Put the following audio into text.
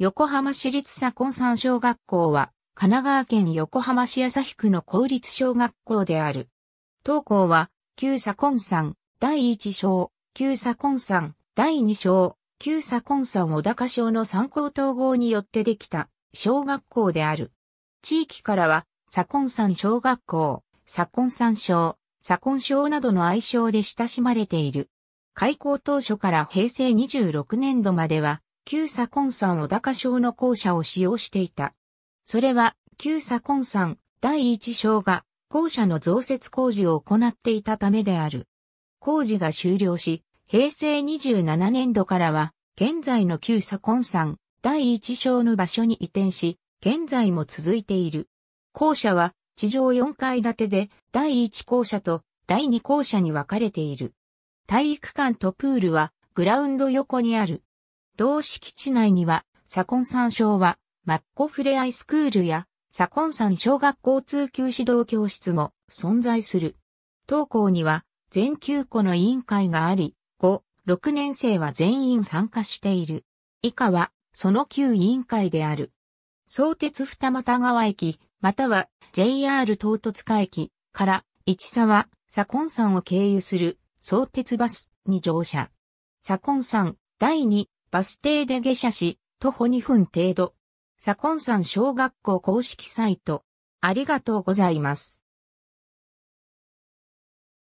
横浜市立左近山小学校は、神奈川県横浜市旭区の公立小学校である。当校は、旧左近山、第1章、旧左近山、第2章、旧左近山小高小の参考統合によってできた小学校である。地域からは、左近山小学校、左近山小、左近小などの愛称で親しまれている。開校当初から平成26年度までは、旧左根山小高省の校舎を使用していた。それは、旧左根山第一章が校舎の増設工事を行っていたためである。工事が終了し、平成27年度からは、現在の旧左根山第一章の場所に移転し、現在も続いている。校舎は地上4階建てで第1校舎と第2校舎に分かれている。体育館とプールはグラウンド横にある。同敷地内には、左近山小は、マッコフレアイスクールや、左近山小学校通級指導教室も存在する。当校には、全9個の委員会があり、5、6年生は全員参加している。以下は、その9委員会である。相鉄二俣川駅、または JR 東突塚駅から市沢、左近山を経由する相鉄バスに乗車。左近山第2、バス停で下車し、徒歩2分程度。左近山小学校公式サイト。ありがとうございます。